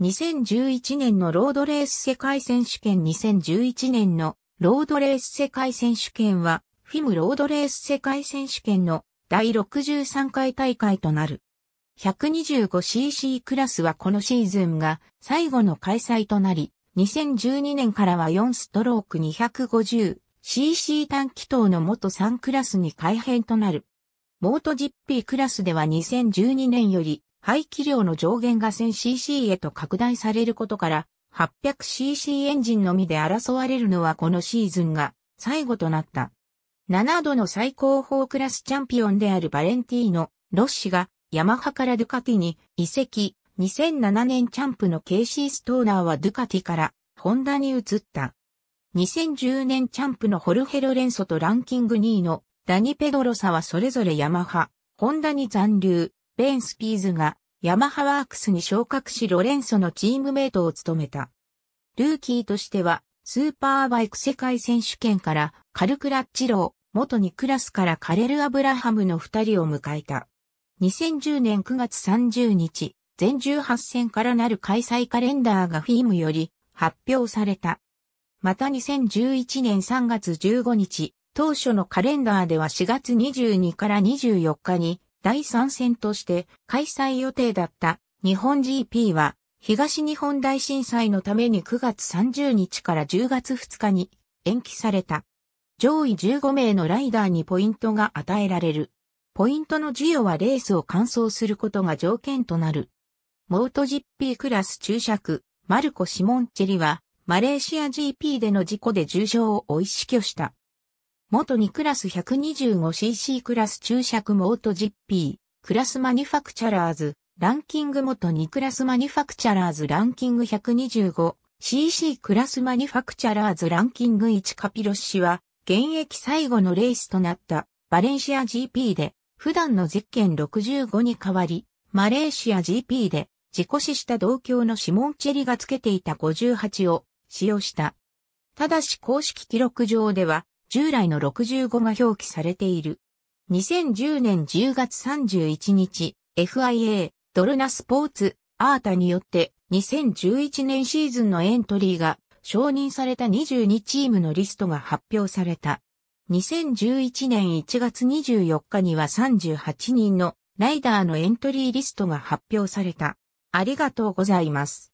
2011年のロードレース世界選手権2011年のロードレース世界選手権は、フィムロードレース世界選手権の第63回大会となる。125cc クラスはこのシーズンが最後の開催となり、2012年からは4ストローク 250cc 短気筒の元3クラスに改編となる。モートジッピークラスでは2012年より排気量の上限が 1000cc へと拡大されることから、800cc エンジンのみで争われるのはこのシーズンが最後となった。7度の最高峰クラスチャンピオンであるバレンティーノ・ロッシがヤマハからドゥカティに移籍、2007年チャンプのケイシー・ストーナーはドゥカティからホンダに移った。2010年チャンプのホルヘロ・レンソとランキング2位のダニ・ペドロサはそれぞれヤマハ、ホンダに残留、ベン・スピーズがヤマハワークスに昇格しロレンソのチームメイトを務めた。ルーキーとしてはスーパーバイク世界選手権からカルクラッチロー、元ニクラスからカレル・アブラハムの二人を迎えた。2010年9月30日、全18戦からなる開催カレンダーがフィームより発表された。また2011年3月15日、当初のカレンダーでは4月22から24日に第3戦として開催予定だった日本 GP は東日本大震災のために9月30日から10月2日に延期された。上位15名のライダーにポイントが与えられる。ポイントの授与はレースを完走することが条件となる。モート GP クラス注釈、マルコ・シモンチェリは、マレーシア GP での事故で重傷を追い死去した。元2クラス 125cc クラス注釈モート GP、クラスマニュファクチャラーズ、ランキング元2クラスマニュファクチャラーズランキング 125cc クラスマニュファクチャラーズランキング1カピロッシは、現役最後のレースとなったバレンシア GP で、普段のゼッケン65に代わり、マレーシア GP で、事故死した同郷のシモンチェリがつけていた58を使用した。ただし公式記録上では、従来の65が表記されている。2010年10月31日、FIA、ドルナスポーツ、アータによって2011年シーズンのエントリーが承認された22チームのリストが発表された。2011年1月24日には38人のライダーのエントリーリストが発表された。ありがとうございます。